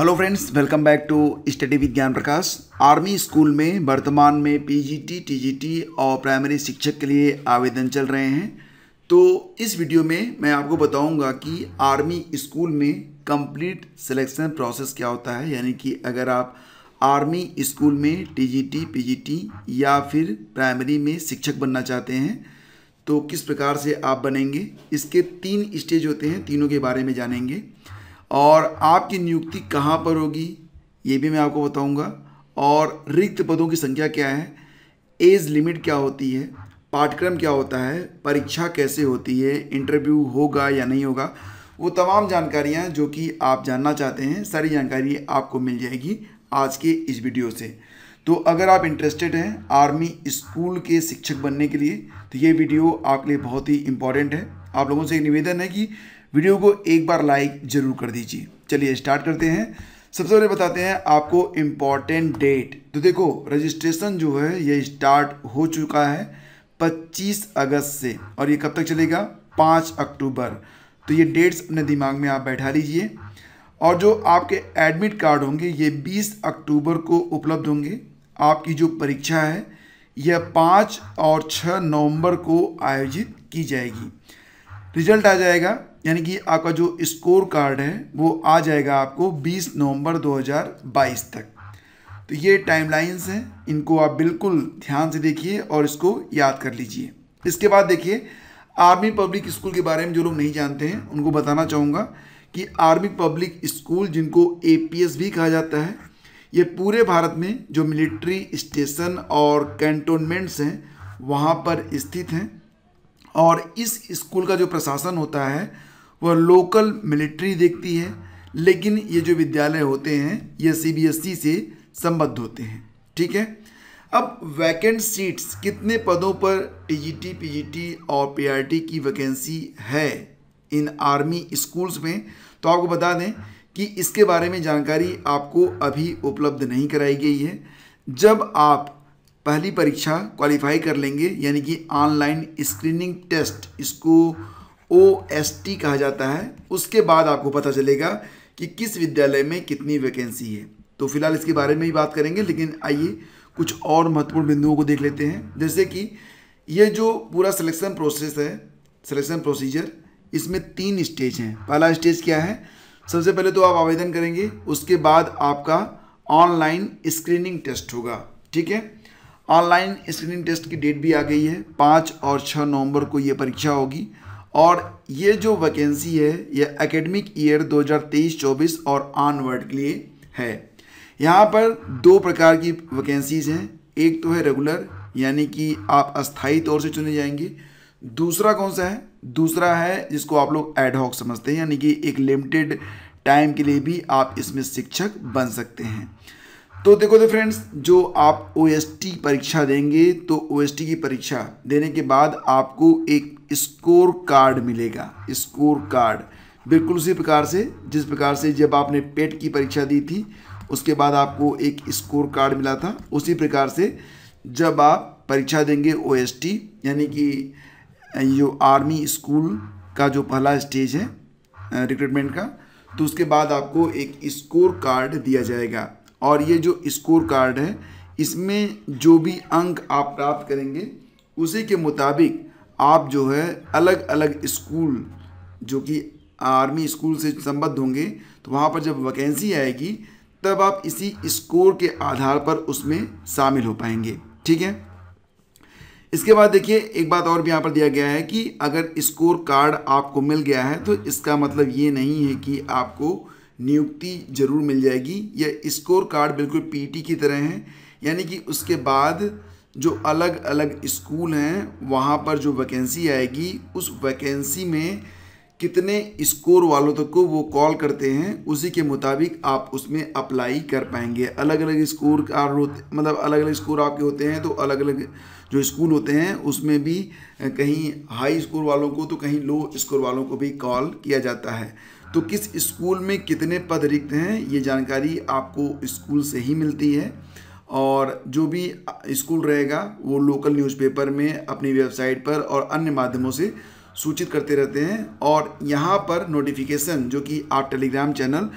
hello friends welcome back to study with Gyan Prakash army school में वर्तमान में पीजीटी टीजीटी और प्राइमरी शिक्षक के लिए आवेदन चल रहे हैं तो इस वीडियो में मैं आपको बताऊंगा कि आर्मी स्कूल में कंप्लीट सिलेक्शन प्रोसेस क्या होता है यानी कि अगर आप आर्मी स्कूल में टीजीटी पीजीटी या फिर प्राइमरी में शिक्षक बनना चाहते हैं तो किस प्रकार से आप बनेंगे इसके तीन स्टेज होते हैं तीनों के बारे में जानेंगे और आपकी नियुक्ति कहाँ पर होगी ये भी मैं आपको बताऊंगा और रिक्त पदों की संख्या क्या है एज लिमिट क्या होती है पाठ्यक्रम क्या होता है परीक्षा कैसे होती है इंटरव्यू होगा या नहीं होगा वो तमाम जानकारियाँ जो कि आप जानना चाहते हैं सारी जानकारी आपको मिल जाएगी आज के इस वीडियो से तो अगर आप इंटरेस्टेड हैं आर्मी स्कूल के शिक्षक बनने के लिए तो ये वीडियो आपके लिए बहुत ही इंपॉर्टेंट है आप लोगों से एक निवेदन है कि वीडियो को एक बार लाइक ज़रूर कर दीजिए चलिए स्टार्ट करते हैं सबसे पहले बताते हैं आपको इम्पॉर्टेंट डेट तो देखो रजिस्ट्रेशन जो है ये स्टार्ट हो चुका है 25 अगस्त से और ये कब तक चलेगा 5 अक्टूबर तो ये डेट्स अपने दिमाग में आप बैठा लीजिए और जो आपके एडमिट कार्ड होंगे ये 20 अक्टूबर को उपलब्ध होंगे आपकी जो परीक्षा है यह पाँच और छः नवंबर को आयोजित की जाएगी रिजल्ट आ जाएगा यानी कि आपका जो स्कोर कार्ड है वो आ जाएगा आपको 20 नवंबर 2022 तक तो ये टाइमलाइंस हैं इनको आप बिल्कुल ध्यान से देखिए और इसको याद कर लीजिए इसके बाद देखिए आर्मी पब्लिक स्कूल के बारे में जो लोग नहीं जानते हैं उनको बताना चाहूँगा कि आर्मी पब्लिक स्कूल जिनको ए भी कहा जाता है ये पूरे भारत में जो मिलिट्री स्टेशन और कैंटोनमेंट्स हैं वहाँ पर स्थित हैं और इस स्कूल का जो प्रशासन होता है वह लोकल मिलिट्री देखती है लेकिन ये जो विद्यालय होते हैं ये सीबीएसई e से संबद्ध होते हैं ठीक है अब वैकेंट सीट्स कितने पदों पर टीजीटी पीजीटी और पीआरटी की वैकेंसी है इन आर्मी स्कूल्स में तो आपको बता दें कि इसके बारे में जानकारी आपको अभी उपलब्ध नहीं कराई गई है जब आप पहली परीक्षा क्वालिफाई कर लेंगे यानी कि ऑनलाइन स्क्रीनिंग टेस्ट इसको ओ एस टी कहा जाता है उसके बाद आपको पता चलेगा कि किस विद्यालय में कितनी वैकेंसी है तो फिलहाल इसके बारे में ही बात करेंगे लेकिन आइए कुछ और महत्वपूर्ण बिंदुओं को देख लेते हैं जैसे कि ये जो पूरा सिलेक्शन प्रोसेस है सिलेक्शन प्रोसीजर इसमें तीन स्टेज हैं पहला स्टेज क्या है सबसे पहले तो आप आवेदन करेंगे उसके बाद आपका ऑनलाइन स्क्रीनिंग टेस्ट होगा ठीक है ऑनलाइन स्क्रीनिंग टेस्ट की डेट भी आ गई है पाँच और छः नवंबर को ये परीक्षा होगी और ये जो वैकेंसी है ये एकेडमिक ईयर 2023-24 और ऑनवर्ड के लिए है यहाँ पर दो प्रकार की वैकेंसीज़ हैं एक तो है रेगुलर यानी कि आप अस्थाई तौर से चुने जाएंगे दूसरा कौन सा है दूसरा है जिसको आप लोग एडहॉक समझते हैं यानी कि एक लिमिटेड टाइम के लिए भी आप इसमें शिक्षक बन सकते हैं तो देखो तो फ्रेंड्स जो आप ओ परीक्षा देंगे तो ओ की परीक्षा देने के बाद आपको एक स्कोर कार्ड मिलेगा स्कोर कार्ड बिल्कुल उसी प्रकार से जिस प्रकार से जब आपने पेट e की परीक्षा दी थी उसके बाद आपको एक स्कोर कार्ड मिला था उसी प्रकार से जब आप परीक्षा देंगे ओ यानी कि जो आर्मी स्कूल का जो पहला स्टेज है रिक्रूटमेंट का तो उसके बाद आपको एक स्कोर कार्ड दिया जाएगा और ये जो स्कोर कार्ड है इसमें जो भी अंक आप प्राप्त करेंगे उसी के मुताबिक आप जो है अलग अलग स्कूल जो कि आर्मी स्कूल से संबद्ध होंगे तो वहाँ पर जब वैकेंसी आएगी तब आप इसी स्कोर के आधार पर उसमें शामिल हो पाएंगे ठीक है इसके बाद देखिए एक बात और भी यहाँ पर दिया गया है कि अगर स्कोर कार्ड आपको मिल गया है तो इसका मतलब ये नहीं है कि आपको नियुक्ति जरूर मिल जाएगी यह स्कोर कार्ड बिल्कुल पीटी की तरह हैं यानी कि उसके बाद जो अलग अलग स्कूल हैं वहाँ पर जो वैकेंसी आएगी उस वैकेंसी में कितने स्कोर वालों तक को वो कॉल करते हैं उसी के मुताबिक आप उसमें अप्लाई कर पाएंगे अलग अलग स्कोर कार्ड होते मतलब अलग अलग स्कोर आपके होते हैं तो अलग अलग जो स्कूल होते हैं उसमें भी कहीं हाई स्कोर वालों को तो कहीं लो स्कोर वालों को भी कॉल किया जाता है तो किस स्कूल में कितने पद रिक्त हैं ये जानकारी आपको स्कूल से ही मिलती है और जो भी स्कूल रहेगा वो लोकल न्यूज़पेपर में अपनी वेबसाइट पर और अन्य माध्यमों से सूचित करते रहते हैं और यहाँ पर नोटिफिकेशन जो कि आप Telegram channel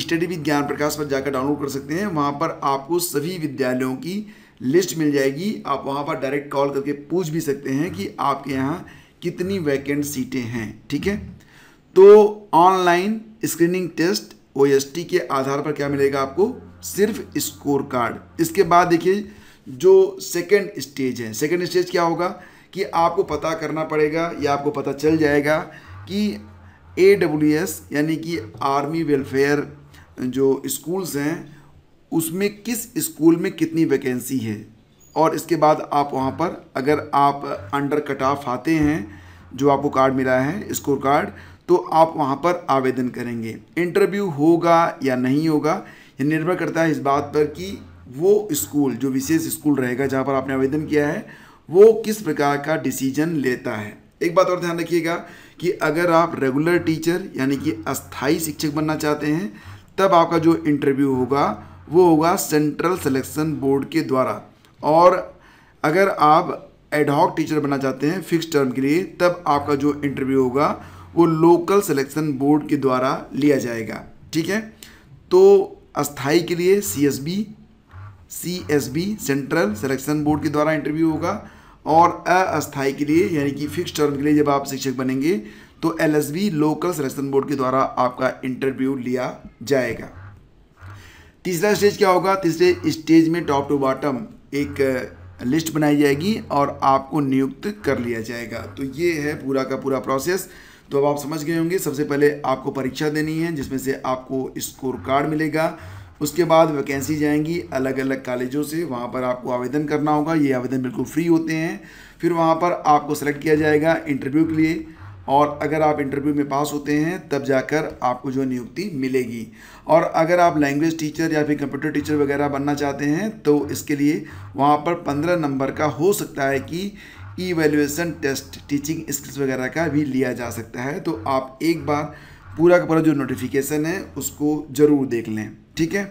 study with Gyan प्रकाश पर जाकर डाउनलोड कर सकते हैं वहाँ पर आपको सभी विद्यालयों की लिस्ट मिल जाएगी आप वहाँ पर डायरेक्ट कॉल करके पूछ भी सकते हैं कि आपके यहाँ कितनी वैकेंट सीटें हैं ठीक है तो ऑनलाइन स्क्रीनिंग टेस्ट ओ के आधार पर क्या मिलेगा आपको सिर्फ स्कोर कार्ड इसके बाद देखिए जो सेकेंड स्टेज है सेकेंड स्टेज क्या होगा कि आपको पता करना पड़ेगा या आपको पता चल जाएगा कि ए डब्ल्यू एस यानी कि आर्मी वेलफेयर जो स्कूल्स हैं उसमें किस स्कूल में कितनी वैकेंसी है और इसके बाद आप वहाँ पर अगर आप अंडर कट ऑफ आते हैं जो आपको कार्ड मिला है स्कोर कार्ड तो आप वहाँ पर आवेदन करेंगे इंटरव्यू होगा या नहीं होगा यह निर्भर करता है इस बात पर कि वो स्कूल जो विशेष स्कूल रहेगा जहाँ पर आपने आवेदन किया है वो किस प्रकार का डिसीजन लेता है एक बात और ध्यान रखिएगा कि अगर आप रेगुलर टीचर यानी कि अस्थाई शिक्षक बनना चाहते हैं तब आपका जो इंटरव्यू होगा वो होगा सेंट्रल सिलेक्शन बोर्ड के द्वारा और अगर आप एडहॉक टीचर बनना चाहते हैं फिक्स टर्म के लिए तब आपका जो इंटरव्यू होगा वो लोकल सिलेक्शन बोर्ड के द्वारा लिया जाएगा ठीक है तो अस्थाई के लिए C S B C S B central selection board के द्वारा इंटरव्यू होगा और अस्थाई के लिए यानी कि फिक्स टर्म के लिए जब आप शिक्षक बनेंगे तो L S B local selection board के द्वारा आपका इंटरव्यू लिया जाएगा तीसरा स्टेज क्या होगा तीसरे स्टेज में टॉप टू बॉटम एक लिस्ट बनाई जाएगी और आपको नियुक्त कर लिया जाएगा तो ये है पूरा का पूरा प्रोसेस तो अब आप समझ गए होंगे सबसे पहले आपको परीक्षा देनी है जिसमें से आपको स्कोर कार्ड मिलेगा उसके बाद वैकेंसी जाएंगी अलग अलग कॉलेजों से वहाँ पर आपको आवेदन करना होगा ये आवेदन बिल्कुल फ्री होते हैं फिर वहाँ पर आपको सेलेक्ट किया जाएगा इंटरव्यू के लिए और अगर आप इंटरव्यू में पास होते हैं तब जाकर आपको जो नियुक्ति मिलेगी और अगर आप लैंग्वेज टीचर या फिर कंप्यूटर टीचर वगैरह बनना चाहते हैं तो इसके लिए वहाँ पर पंद्रह नंबर का हो सकता है कि evaluation test teaching skills वगैरह का भी लिया जा सकता है तो आप एक बार पूरा का पूरा जो नोटिफिकेशन है उसको ज़रूर देख लें ठीक है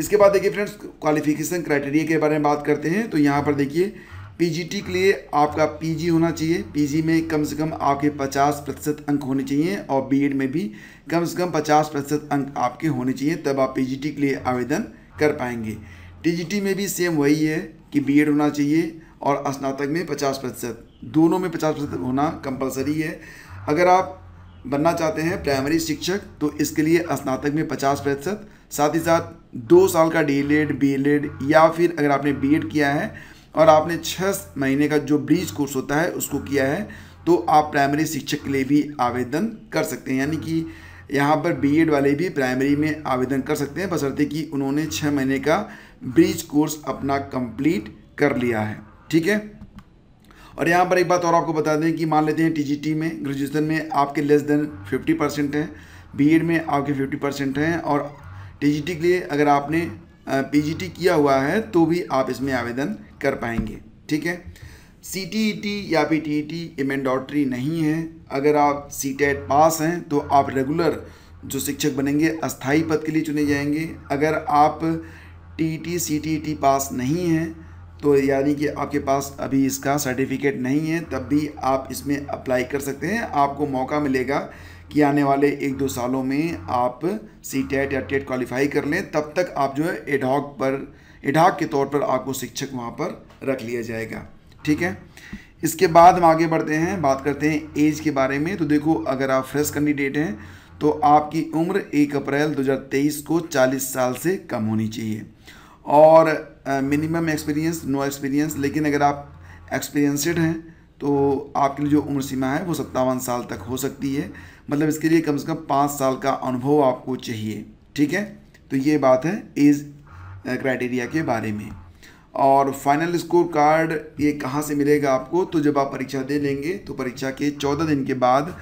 इसके बाद देखिए फ्रेंड्स क्वालिफिकेशन क्राइटेरिया के बारे में बात करते हैं तो यहाँ पर देखिए पीजीटी के लिए आपका पीजी होना चाहिए पीजी में कम से कम आपके 50 प्रतिशत अंक होने चाहिए और बीएड में भी कम से कम 50 प्रतिशत अंक आपके होने चाहिए तब आप पीजीटी के लिए आवेदन कर पाएंगे टीजीटी में भी सेम वही है कि बीएड होना चाहिए और स्नातक में 50 प्रतिशत दोनों में 50 प्रतिशत होना कंपलसरी है अगर आप बनना चाहते हैं प्राइमरी शिक्षक तो इसके लिए स्नातक में पचास प्रतिशत साथ ही साथ दो साल का D El Ed B El Ed या फिर अगर आपने बी एड किया है और आपने छः महीने का जो ब्रिज कोर्स होता है उसको किया है तो आप प्राइमरी शिक्षक के लिए भी आवेदन कर सकते हैं यानी कि यहाँ पर बीएड वाले भी प्राइमरी में आवेदन कर सकते हैं बसरते कि उन्होंने छः महीने का ब्रिज कोर्स अपना कंप्लीट कर लिया है ठीक है और यहाँ पर एक बात और आपको बता दें कि मान लेते हैं टीजीटी में ग्रेजुएशन में आपके लेस देन 50 परसेंट हैं बीएड में आपके 50 परसेंट हैं और टीजीटी के लिए अगर आपने पीजीटी किया हुआ है तो भी आप इसमें आवेदन कर पाएंगे ठीक है सी टी ई टी या फिर टी ई टी इमेंडॉटरी नहीं है अगर आप सी e पास हैं तो आप रेगुलर जो शिक्षक बनेंगे अस्थाई पद के लिए चुने जाएंगे अगर आप T T C T T pass नहीं हैं तो यानी कि आपके पास अभी इसका सर्टिफिकेट नहीं है तब भी आप इसमें अप्लाई कर सकते हैं आपको मौका मिलेगा कि आने वाले एक दो सालों में आप सी टेट या टेट क्वालिफाई e कर लें तब तक आप जो है एडॉक पर एडॉक के तौर पर आपको शिक्षक वहाँ पर रख लिया जाएगा ठीक है इसके बाद हम आगे बढ़ते हैं बात करते हैं एज के बारे में तो देखो अगर आप फ्रेश कैंडिडेट हैं तो आपकी उम्र एक अप्रैल 2023 को 40 साल से कम होनी चाहिए और मिनिमम एक्सपीरियंस नो एक्सपीरियंस लेकिन अगर आप एक्सपीरियंसड हैं तो आपके लिए जो उम्र सीमा है वो सत्तावन साल तक हो सकती है मतलब इसके लिए कम से कम पाँच साल का अनुभव आपको चाहिए ठीक है तो ये बात है एज क्राइटेरिया के बारे में और फाइनल स्कोर कार्ड ये कहाँ से मिलेगा आपको तो जब आप परीक्षा दे लेंगे तो परीक्षा के चौदह दिन के बाद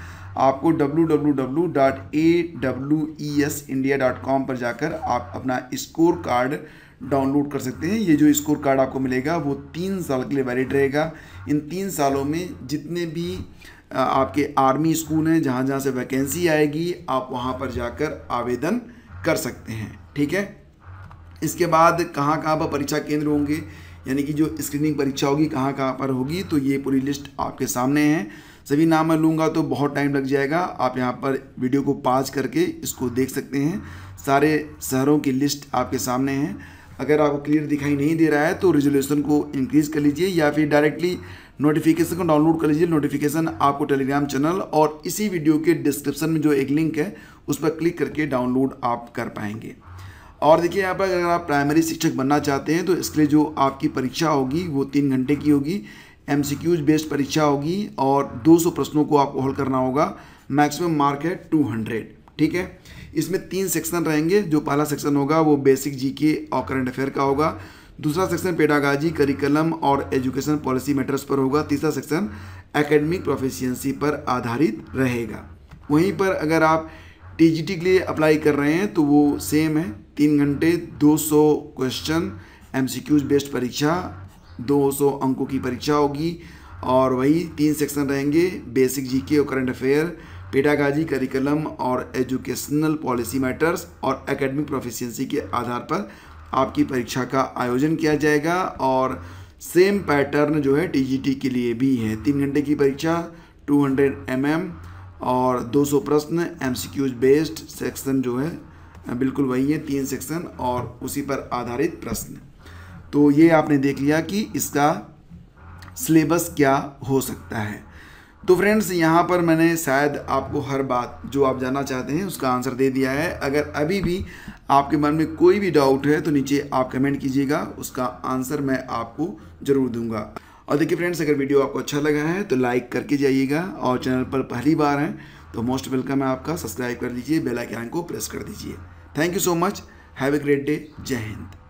आपको www.awesindia.com पर जाकर आप अपना स्कोर कार्ड डाउनलोड कर सकते हैं ये जो स्कोर कार्ड आपको मिलेगा वो तीन साल के लिए वैलिड रहेगा इन तीन सालों में जितने भी आपके आर्मी स्कूल हैं जहाँ जहाँ से वैकेंसी आएगी आप वहाँ पर जाकर आवेदन कर सकते हैं ठीक है इसके बाद कहाँ कहाँ पर परीक्षा केंद्र होंगे यानी कि जो स्क्रीनिंग परीक्षा होगी कहाँ कहाँ पर होगी तो ये पूरी लिस्ट आपके सामने है सभी नाम मैं लूँगा तो बहुत टाइम लग जाएगा आप यहाँ पर वीडियो को पाज करके इसको देख सकते हैं सारे शहरों की लिस्ट आपके सामने है अगर आपको क्लियर दिखाई नहीं दे रहा है तो रिजोल्यूशन को इंक्रीज़ कर लीजिए या फिर डायरेक्टली नोटिफिकेशन को डाउनलोड कर लीजिए नोटिफिकेशन आपको टेलीग्राम चैनल और इसी वीडियो के डिस्क्रिप्शन में जो एक लिंक है उस पर क्लिक करके डाउनलोड आप कर पाएंगे और देखिए यहाँ पर अगर आप प्राइमरी शिक्षक बनना चाहते हैं तो इसके लिए जो आपकी परीक्षा होगी वो तीन घंटे की होगी एम बेस्ड परीक्षा होगी और दो प्रश्नों को आपको हल करना होगा मैक्सिमम मार्क है टू ठीक है इसमें तीन सेक्शन रहेंगे जो पहला सेक्शन होगा वो बेसिक जीके और करंट अफेयर का होगा दूसरा सेक्शन पेडागाजी करिकुलम और एजुकेशन पॉलिसी मैटर्स पर होगा तीसरा सेक्शन एकेडमिक प्रोफेशियंसी पर आधारित रहेगा वहीं पर अगर आप टीजीटी के लिए अप्लाई कर रहे हैं तो वो सेम है तीन घंटे 200 क्वेश्चन एमसीक्यूज बेस्ड परीक्षा 200 अंकों की परीक्षा होगी और वही तीन सेक्शन रहेंगे बेसिक जीके और करंट अफेयर पेटागाजी करिकुलम और एजुकेशनल पॉलिसी मैटर्स और एकेडमिक प्रोफिशियंसी के आधार पर आपकी परीक्षा का आयोजन किया जाएगा और सेम पैटर्न जो है टीजीटी के लिए भी है तीन घंटे की परीक्षा 200 हंड्रेड mm और 200 प्रश्न एमसीक्यूज बेस्ड सेक्शन जो है बिल्कुल वही है तीन सेक्शन और उसी पर आधारित प्रश्न तो ये आपने देख लिया कि इसका सिलेबस क्या हो सकता है तो फ्रेंड्स यहाँ पर मैंने शायद आपको हर बात जो आप जानना चाहते हैं उसका आंसर दे दिया है अगर अभी भी आपके मन में कोई भी डाउट है तो नीचे आप कमेंट कीजिएगा उसका आंसर मैं आपको ज़रूर दूंगा और देखिए फ्रेंड्स अगर वीडियो आपको अच्छा लगा है तो लाइक करके जाइएगा और चैनल पर पहली बार हैं तो मोस्ट वेलकम है आपका सब्सक्राइब कर लीजिए बेल आइकन को प्रेस कर दीजिए thank you so much have a great day जय हिंद